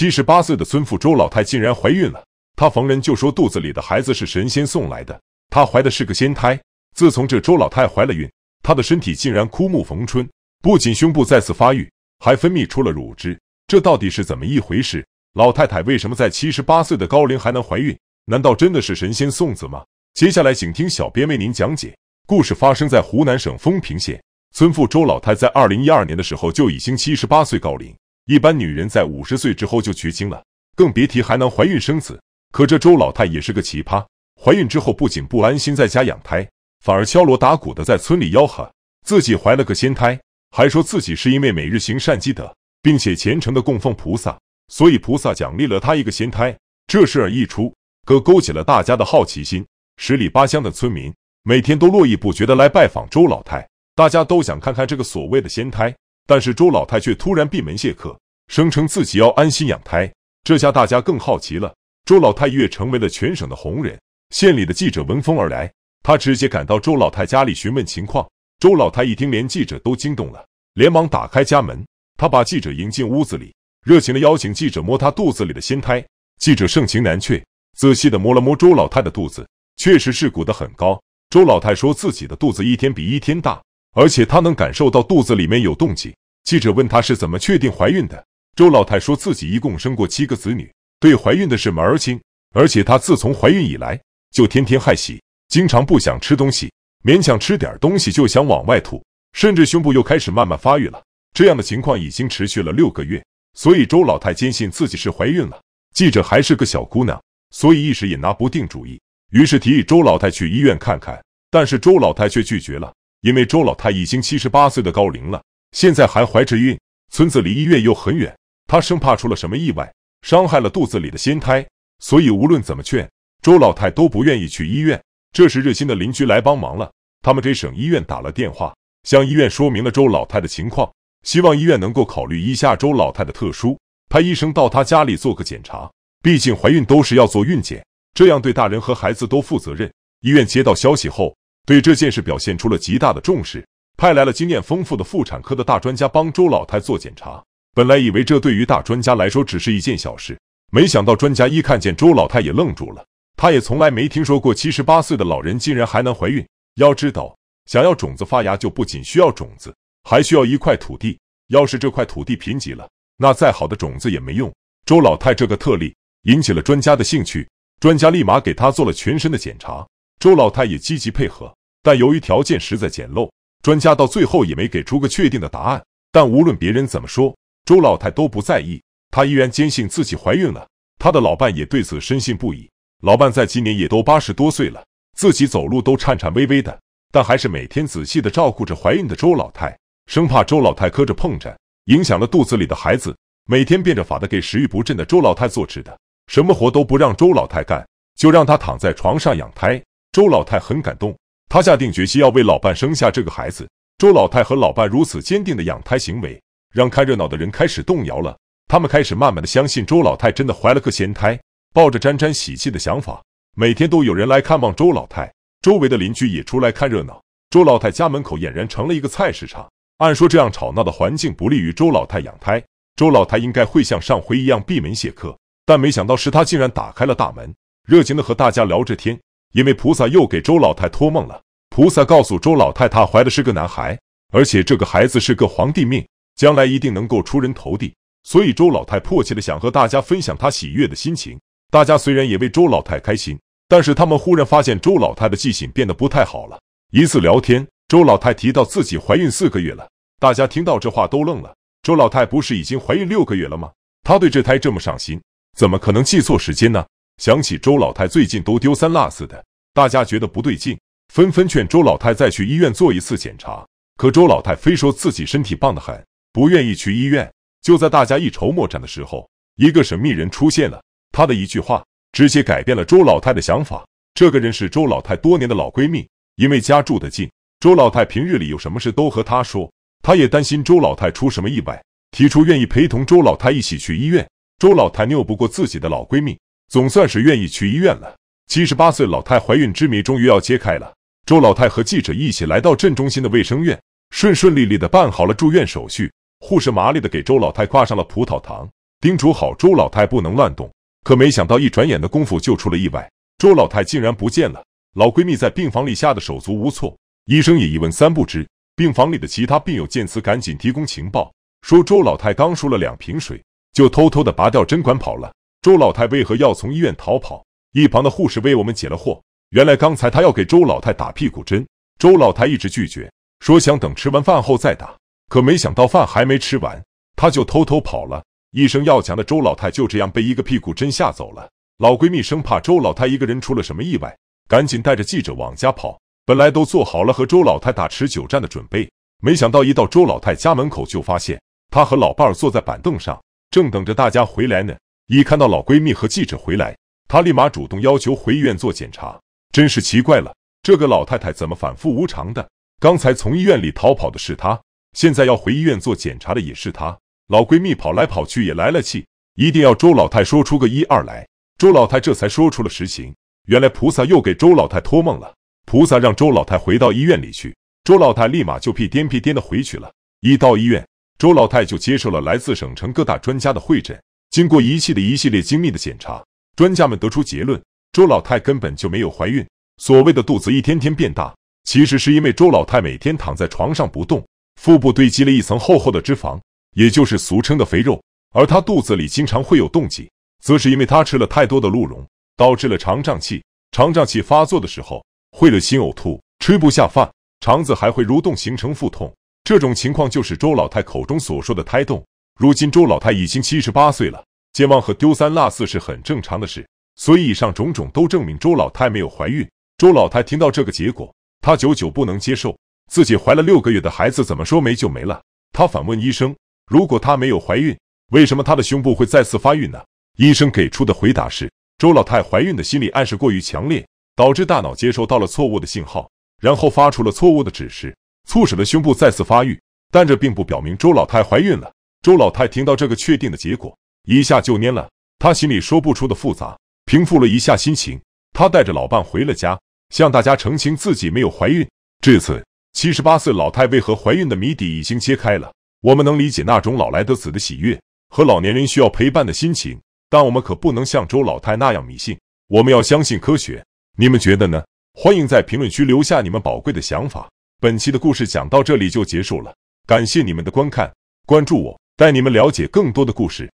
七十八岁的村妇周老太竟然怀孕了，她逢人就说肚子里的孩子是神仙送来的，她怀的是个仙胎。自从这周老太怀了孕，她的身体竟然枯木逢春，不仅胸部再次发育，还分泌出了乳汁。这到底是怎么一回事？老太太为什么在七十八岁的高龄还能怀孕？难道真的是神仙送子吗？接下来请听小编为您讲解。故事发生在湖南省丰平县，村妇周老太在二零一二年的时候就已经七十八岁高龄。一般女人在五十岁之后就绝经了，更别提还能怀孕生子。可这周老太也是个奇葩，怀孕之后不仅不安心在家养胎，反而敲锣打鼓的在村里吆喝自己怀了个仙胎，还说自己是因为每日行善积德，并且虔诚的供奉菩萨，所以菩萨奖励了她一个仙胎。这事儿一出，可勾起了大家的好奇心，十里八乡的村民每天都络绎不绝的来拜访周老太，大家都想看看这个所谓的仙胎。但是周老太却突然闭门谢客，声称自己要安心养胎。这下大家更好奇了。周老太一跃成为了全省的红人，县里的记者闻风而来，他直接赶到周老太家里询问情况。周老太一听，连记者都惊动了，连忙打开家门，他把记者迎进屋子里，热情的邀请记者摸他肚子里的仙胎。记者盛情难却，仔细的摸了摸周老太的肚子，确实是鼓得很高。周老太说自己的肚子一天比一天大，而且她能感受到肚子里面有动静。记者问她是怎么确定怀孕的，周老太说自己一共生过七个子女，对怀孕的事门儿清，而且她自从怀孕以来就天天害喜，经常不想吃东西，勉强吃点东西就想往外吐，甚至胸部又开始慢慢发育了。这样的情况已经持续了六个月，所以周老太坚信自己是怀孕了。记者还是个小姑娘，所以一时也拿不定主意，于是提议周老太去医院看看，但是周老太却拒绝了，因为周老太已经七十八岁的高龄了。现在还怀着孕，村子离医院又很远，她生怕出了什么意外，伤害了肚子里的仙胎，所以无论怎么劝，周老太都不愿意去医院。这时热心的邻居来帮忙了，他们给省医院打了电话，向医院说明了周老太的情况，希望医院能够考虑一下周老太的特殊，派医生到她家里做个检查。毕竟怀孕都是要做孕检，这样对大人和孩子都负责任。医院接到消息后，对这件事表现出了极大的重视。派来了经验丰富的妇产科的大专家帮周老太做检查。本来以为这对于大专家来说只是一件小事，没想到专家一看见周老太也愣住了。他也从来没听说过七十八岁的老人竟然还能怀孕。要知道，想要种子发芽，就不仅需要种子，还需要一块土地。要是这块土地贫瘠了，那再好的种子也没用。周老太这个特例引起了专家的兴趣，专家立马给她做了全身的检查。周老太也积极配合，但由于条件实在简陋。专家到最后也没给出个确定的答案，但无论别人怎么说，周老太都不在意，她依然坚信自己怀孕了。她的老伴也对此深信不疑。老伴在今年也都八十多岁了，自己走路都颤颤巍巍的，但还是每天仔细的照顾着怀孕的周老太，生怕周老太磕着碰着，影响了肚子里的孩子。每天变着法的给食欲不振的周老太做吃的，什么活都不让周老太干，就让她躺在床上养胎。周老太很感动。他下定决心要为老伴生下这个孩子。周老太和老伴如此坚定的养胎行为，让看热闹的人开始动摇了。他们开始慢慢的相信周老太真的怀了个仙胎，抱着沾沾喜气的想法，每天都有人来看望周老太。周围的邻居也出来看热闹，周老太家门口俨然成了一个菜市场。按说这样吵闹的环境不利于周老太养胎，周老太应该会像上回一样闭门谢客。但没想到是他竟然打开了大门，热情的和大家聊着天。因为菩萨又给周老太托梦了，菩萨告诉周老太太怀的是个男孩，而且这个孩子是个皇帝命，将来一定能够出人头地。所以周老太迫切的想和大家分享她喜悦的心情。大家虽然也为周老太开心，但是他们忽然发现周老太的记性变得不太好了。一次聊天，周老太提到自己怀孕四个月了，大家听到这话都愣了。周老太不是已经怀孕六个月了吗？她对这胎这么上心，怎么可能记错时间呢？想起周老太最近都丢三落四的，大家觉得不对劲，纷纷劝周老太再去医院做一次检查。可周老太非说自己身体棒得很，不愿意去医院。就在大家一筹莫展的时候，一个神秘人出现了，他的一句话直接改变了周老太的想法。这个人是周老太多年的老闺蜜，因为家住得近，周老太平日里有什么事都和她说，她也担心周老太出什么意外，提出愿意陪同周老太一起去医院。周老太拗不过自己的老闺蜜。总算是愿意去医院了。七十八岁老太怀孕之谜终于要揭开了。周老太和记者一起来到镇中心的卫生院，顺顺利利的办好了住院手续。护士麻利的给周老太挂上了葡萄糖，叮嘱好周老太不能乱动。可没想到，一转眼的功夫就出了意外，周老太竟然不见了。老闺蜜在病房里吓得手足无措，医生也一问三不知。病房里的其他病友见此，赶紧提供情报，说周老太刚输了两瓶水，就偷偷的拔掉针管跑了。周老太为何要从医院逃跑？一旁的护士为我们解了惑。原来，刚才她要给周老太打屁股针，周老太一直拒绝，说想等吃完饭后再打。可没想到饭还没吃完，她就偷偷跑了。一生要强的周老太就这样被一个屁股针吓走了。老闺蜜生怕周老太一个人出了什么意外，赶紧带着记者往家跑。本来都做好了和周老太打持久战的准备，没想到一到周老太家门口，就发现她和老伴儿坐在板凳上，正等着大家回来呢。一看到老闺蜜和记者回来，她立马主动要求回医院做检查。真是奇怪了，这个老太太怎么反复无常的？刚才从医院里逃跑的是她，现在要回医院做检查的也是她。老闺蜜跑来跑去也来了气，一定要周老太说出个一二来。周老太这才说出了实情：原来菩萨又给周老太托梦了，菩萨让周老太回到医院里去。周老太立马就屁颠屁颠的回去了。一到医院，周老太就接受了来自省城各大专家的会诊。经过仪器的一系列精密的检查，专家们得出结论：周老太根本就没有怀孕。所谓的肚子一天天变大，其实是因为周老太每天躺在床上不动，腹部堆积了一层厚厚的脂肪，也就是俗称的肥肉。而她肚子里经常会有动静，则是因为她吃了太多的鹿茸，导致了肠胀气。肠胀气发作的时候，会恶心呕吐，吃不下饭，肠子还会蠕动，形成腹痛。这种情况就是周老太口中所说的胎动。如今周老太已经七十八岁了，健忘和丢三落四是很正常的事，所以以上种种都证明周老太没有怀孕。周老太听到这个结果，她久久不能接受，自己怀了六个月的孩子，怎么说没就没了？她反问医生：“如果她没有怀孕，为什么她的胸部会再次发育呢？”医生给出的回答是：周老太怀孕的心理暗示过于强烈，导致大脑接收到了错误的信号，然后发出了错误的指示，促使了胸部再次发育。但这并不表明周老太怀孕了。周老太听到这个确定的结果，一下就蔫了。她心里说不出的复杂，平复了一下心情，她带着老伴回了家，向大家澄清自己没有怀孕。至此，七十八岁老太为何怀孕的谜底已经揭开了。我们能理解那种老来得子的喜悦和老年人需要陪伴的心情，但我们可不能像周老太那样迷信。我们要相信科学。你们觉得呢？欢迎在评论区留下你们宝贵的想法。本期的故事讲到这里就结束了，感谢你们的观看，关注我。带你们了解更多的故事。